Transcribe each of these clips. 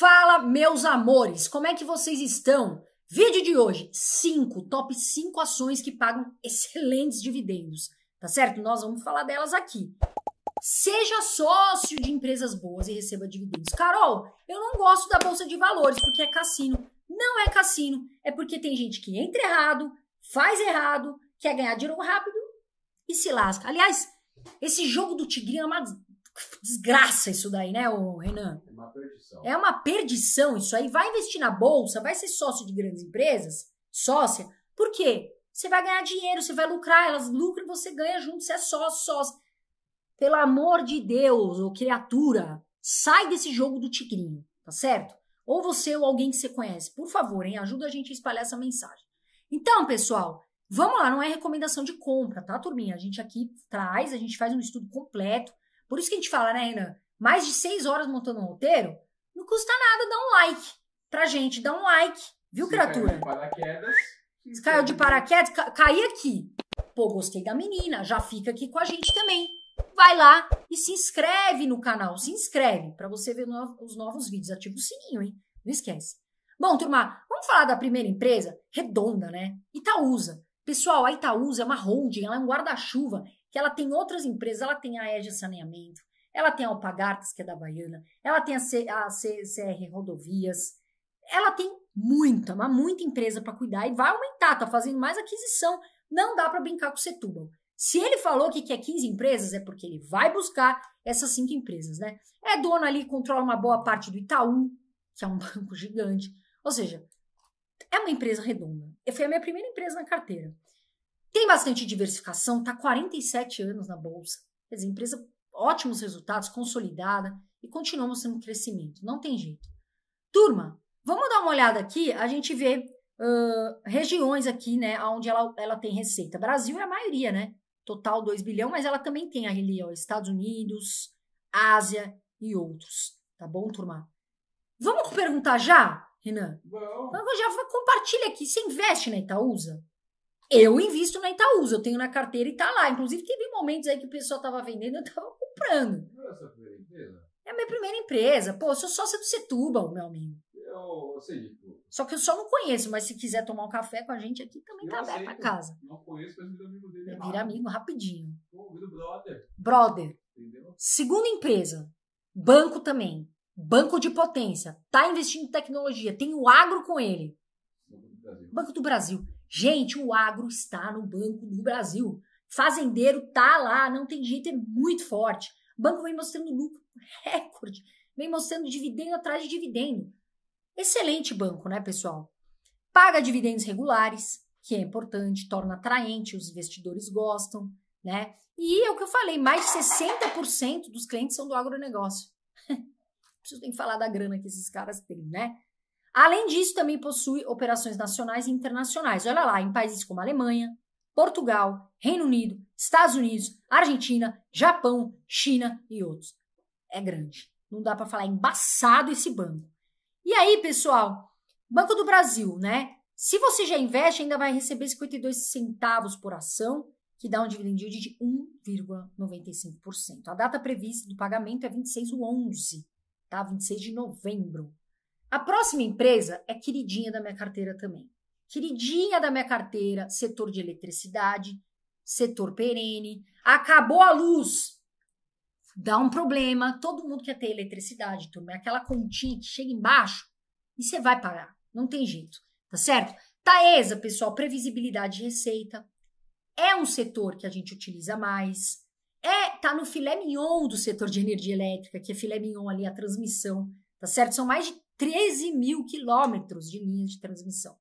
Fala, meus amores, como é que vocês estão? Vídeo de hoje, 5, top 5 ações que pagam excelentes dividendos, tá certo? Nós vamos falar delas aqui. Seja sócio de empresas boas e receba dividendos. Carol, eu não gosto da bolsa de valores porque é cassino. Não é cassino, é porque tem gente que entra errado, faz errado, quer ganhar dinheiro rápido e se lasca. Aliás, esse jogo do tigrinho é uma desgraça isso daí, né, o Renan? É uma perdição. É uma perdição isso aí. Vai investir na bolsa, vai ser sócio de grandes empresas, sócia. Por quê? Você vai ganhar dinheiro, você vai lucrar, elas lucram e você ganha junto, você é sócio, sócio. Pelo amor de Deus, ô criatura, sai desse jogo do tigrinho, tá certo? Ou você ou alguém que você conhece, por favor, hein? Ajuda a gente a espalhar essa mensagem. Então, pessoal, vamos lá, não é recomendação de compra, tá, turminha? A gente aqui traz, a gente faz um estudo completo, por isso que a gente fala, né, Renan? Mais de seis horas montando um roteiro, não custa nada dar um like pra gente. Dá um like, viu, Se criatura? Caiu, paraquedas, Se caiu de paraquedas, ca caí aqui. Pô, gostei da menina, já fica aqui com a gente também vai lá e se inscreve no canal, se inscreve para você ver no, os novos vídeos, ativa o sininho, hein? Não esquece. Bom, turma, vamos falar da primeira empresa redonda, né? Itaúsa. Pessoal, a Itaúsa é uma holding, ela é um guarda-chuva que ela tem outras empresas, ela tem a Ege Saneamento, ela tem a Alpagartas, que é da Baiana, ela tem a, C, a C, CR Rodovias, ela tem muita, mas muita empresa para cuidar e vai aumentar, tá fazendo mais aquisição. Não dá para brincar com o Setúbal. Se ele falou que quer 15 empresas, é porque ele vai buscar essas cinco empresas, né? É dono ali, controla uma boa parte do Itaú, que é um banco gigante. Ou seja, é uma empresa redonda. Foi a minha primeira empresa na carteira. Tem bastante diversificação, está 47 anos na bolsa. Quer dizer, empresa ótimos resultados, consolidada e continuamos tendo crescimento. Não tem jeito. Turma, vamos dar uma olhada aqui, a gente vê uh, regiões aqui, né, onde ela, ela tem receita. Brasil é a maioria, né? Total 2 bilhão, mas ela também tem ali, ó, Estados Unidos, Ásia e outros. Tá bom, turma? Vamos perguntar já, Renan? Vamos. Então, já compartilha aqui. Você investe na Itaúsa? Eu invisto na Itaúsa, eu tenho na carteira e tá lá. Inclusive, teve momentos aí que o pessoal tava vendendo eu tava comprando. Não é a sua primeira empresa? É a minha primeira empresa. Pô, eu sou sócia do Setúbal, meu amigo. Eu, eu sei, Só que eu só não conheço, mas se quiser tomar um café com a gente aqui, também eu tá aberto pra casa. Não conheço, mas vira amigo dele. É vira amigo rapidinho. Pô, vira brother. Brother. Entendeu? Segunda empresa. Banco também. Banco de potência. Tá investindo em tecnologia. Tem o agro com ele. Banco do Brasil. Banco do Brasil. Gente, o agro está no Banco do Brasil. Fazendeiro tá lá, não tem jeito, é muito forte. O banco vem mostrando lucro recorde, vem mostrando dividendo atrás de dividendo. Excelente banco, né, pessoal? Paga dividendos regulares, que é importante, torna atraente, os investidores gostam, né? E é o que eu falei, mais de 60% dos clientes são do agronegócio. Preciso nem falar da grana que esses caras têm, né? Além disso, também possui operações nacionais e internacionais. Olha lá, em países como Alemanha, Portugal, Reino Unido, Estados Unidos, Argentina, Japão, China e outros. É grande. Não dá para falar é embaçado esse banco. E aí, pessoal, Banco do Brasil, né? Se você já investe, ainda vai receber 52 centavos por ação, que dá um dividend yield de 1,95%. A data prevista do pagamento é 26 11, tá? 26 de novembro. A próxima empresa é queridinha da minha carteira também. Queridinha da minha carteira, setor de eletricidade, setor perene. Acabou a luz, dá um problema, todo mundo quer ter eletricidade, turma. É aquela continha que chega embaixo e você vai parar. Não tem jeito, tá certo? Taesa, pessoal, previsibilidade de receita. É um setor que a gente utiliza mais. É, tá no filé mignon do setor de energia elétrica, que é filé mignon ali a transmissão, tá certo? São mais de 13 mil quilômetros de linhas de transmissão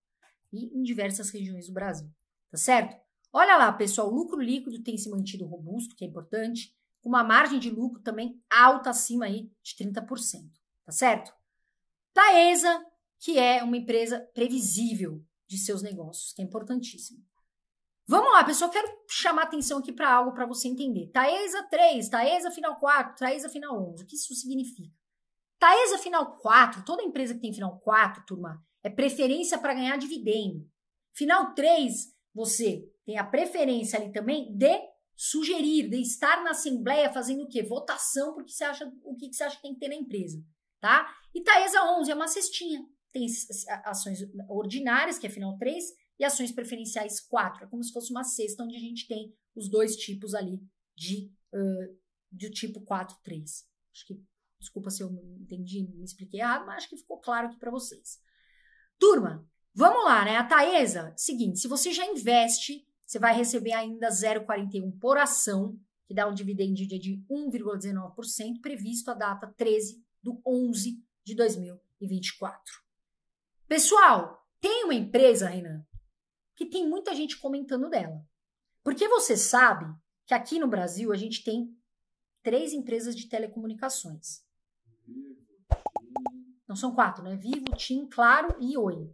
e em diversas regiões do Brasil, tá certo? Olha lá, pessoal, o lucro líquido tem se mantido robusto, que é importante, com uma margem de lucro também alta acima aí de 30%, tá certo? Taesa, que é uma empresa previsível de seus negócios, que é importantíssimo. Vamos lá, pessoal, quero chamar atenção aqui para algo para você entender. Taesa 3, Taesa final 4, Taesa final 11. O que isso significa? Taesa final 4, toda empresa que tem final 4, turma, é preferência para ganhar dividendo. Final 3, você tem a preferência ali também de sugerir, de estar na assembleia fazendo o quê? Votação porque você acha o que você acha que tem que ter na empresa, tá? E Taesa 11 é uma cestinha. Tem ações ordinárias, que é final 3, e ações preferenciais 4. É como se fosse uma cesta onde a gente tem os dois tipos ali de uh, do tipo 4, 3. Acho que Desculpa se eu entendi, me expliquei errado, mas acho que ficou claro aqui para vocês. Turma, vamos lá, né? A Taesa, seguinte, se você já investe, você vai receber ainda 0,41 por ação, que dá um dividendo de 1,19%, previsto a data 13 do 11 de 2024. Pessoal, tem uma empresa, Renan, que tem muita gente comentando dela. Porque você sabe que aqui no Brasil a gente tem três empresas de telecomunicações. Não são quatro, né? Vivo, Tim, Claro e Oi.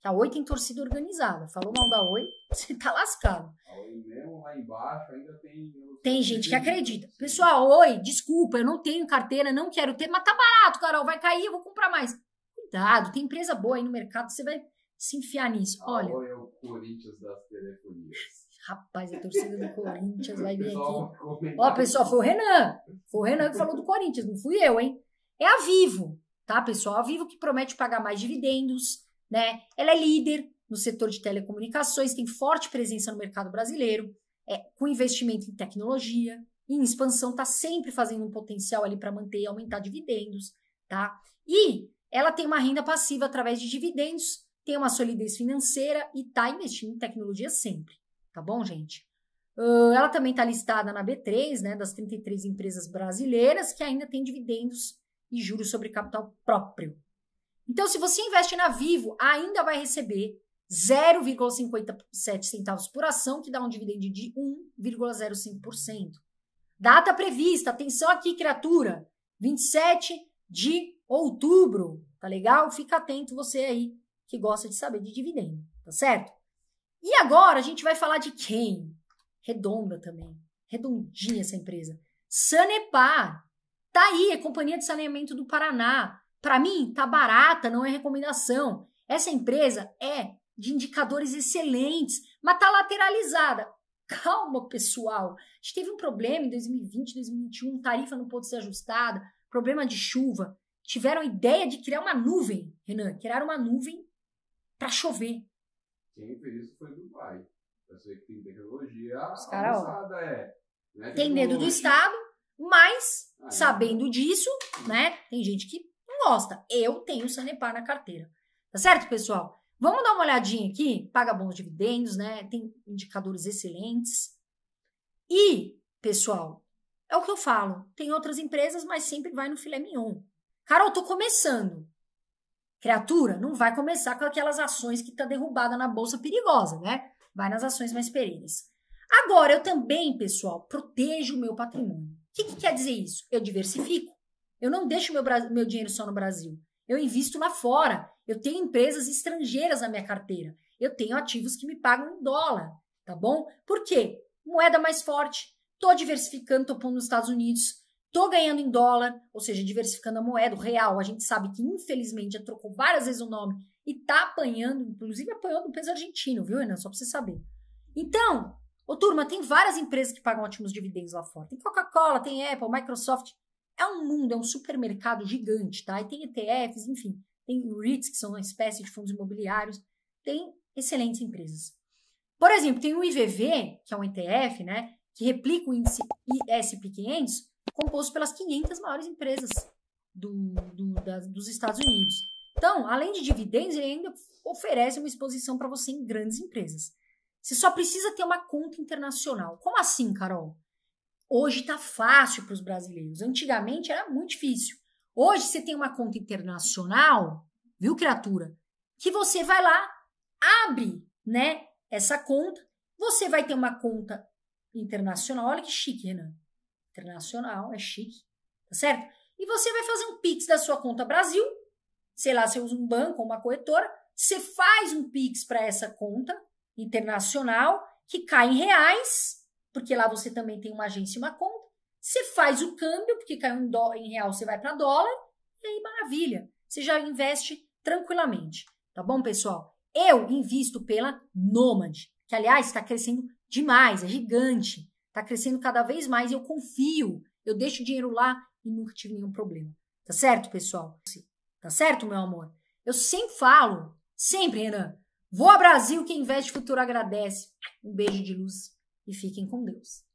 Que a Oi tem torcida organizada. Falou mal da Oi, você tá lascado. A Oi mesmo lá embaixo ainda tem. Tem gente que acredita. Pessoal, Oi, desculpa, eu não tenho carteira, não quero ter, mas tá barato, Carol, vai cair, eu vou comprar mais. Cuidado, tem empresa boa aí no mercado, você vai se enfiar nisso. Olha. A Oi é o Corinthians das telefonias. Rapaz, a torcida do Corinthians vai vir aqui. Ó, pessoal, foi o Renan. Foi o Renan que falou do Corinthians, não fui eu, hein? É a Vivo tá, pessoal? A Vivo que promete pagar mais dividendos, né? Ela é líder no setor de telecomunicações, tem forte presença no mercado brasileiro, é, com investimento em tecnologia, em expansão, está sempre fazendo um potencial ali para manter e aumentar dividendos, tá? E ela tem uma renda passiva através de dividendos, tem uma solidez financeira e está investindo em tecnologia sempre, tá bom, gente? ela também está listada na B3, né, das 33 empresas brasileiras que ainda tem dividendos e juros sobre capital próprio. Então, se você investe na Vivo, ainda vai receber 0,57 centavos por ação, que dá um dividendo de 1,05%. Data prevista, atenção aqui, criatura, 27 de outubro, tá legal? Fica atento você aí que gosta de saber de dividendo, tá certo? E agora a gente vai falar de quem? Redonda também. Redondinha essa empresa. Sanepar, Tá aí, é Companhia de Saneamento do Paraná. Para mim, tá barata, não é recomendação. Essa empresa é de indicadores excelentes, mas tá lateralizada. Calma, pessoal. A gente teve um problema em 2020, 2021, tarifa não pôde ser ajustada, problema de chuva. Tiveram a ideia de criar uma nuvem, Renan. Criaram uma nuvem para chover. Quem fez isso foi Dubai. Eu sei que tem tecnologia Os avançada, é. Né? Tem medo do Estado, mas, ah, é. sabendo disso, né? Tem gente que não gosta. Eu tenho o Sanepar na carteira. Tá certo, pessoal? Vamos dar uma olhadinha aqui. Paga bons dividendos, né? Tem indicadores excelentes. E, pessoal, é o que eu falo. Tem outras empresas, mas sempre vai no filé mignon. Carol, tô começando. Criatura, não vai começar com aquelas ações que tá derrubada na bolsa perigosa, né? Vai nas ações mais perenes. Agora, eu também, pessoal, protejo o meu patrimônio. O que, que quer dizer isso? Eu diversifico. Eu não deixo meu, meu dinheiro só no Brasil. Eu invisto lá fora. Eu tenho empresas estrangeiras na minha carteira. Eu tenho ativos que me pagam em dólar, tá bom? Por quê? Moeda mais forte. Tô diversificando, tô pondo nos Estados Unidos. Tô ganhando em dólar, ou seja, diversificando a moeda, o real. A gente sabe que, infelizmente, já trocou várias vezes o nome e tá apanhando, inclusive apanhando o peso argentino, viu, Renan? Só pra você saber. Então, Ô, turma, tem várias empresas que pagam ótimos dividendos lá fora. Tem Coca-Cola, tem Apple, Microsoft. É um mundo, é um supermercado gigante, tá? E tem ETFs, enfim. Tem REITs, que são uma espécie de fundos imobiliários. Tem excelentes empresas. Por exemplo, tem o IVV, que é um ETF, né? Que replica o índice S&P 500, composto pelas 500 maiores empresas do, do, da, dos Estados Unidos. Então, além de dividendos, ele ainda oferece uma exposição para você em grandes empresas. Você só precisa ter uma conta internacional. Como assim, Carol? Hoje está fácil para os brasileiros. Antigamente era muito difícil. Hoje você tem uma conta internacional, viu, criatura? Que você vai lá, abre, né, essa conta. Você vai ter uma conta internacional. Olha que chique, Renan. Internacional é chique, tá certo? E você vai fazer um Pix da sua conta Brasil. Sei lá, você usa um banco, ou uma corretora. Você faz um Pix para essa conta internacional, que cai em reais, porque lá você também tem uma agência e uma conta. Você faz o câmbio, porque caiu em, dó, em real, você vai para dólar, e aí maravilha, você já investe tranquilamente. Tá bom, pessoal? Eu invisto pela Nomad, que aliás está crescendo demais, é gigante, está crescendo cada vez mais. Eu confio, eu deixo o dinheiro lá e nunca tive nenhum problema. Tá certo, pessoal? Tá certo, meu amor? Eu sempre falo, sempre, Renan, Voa Brasil, quem investe futuro agradece. Um beijo de luz e fiquem com Deus.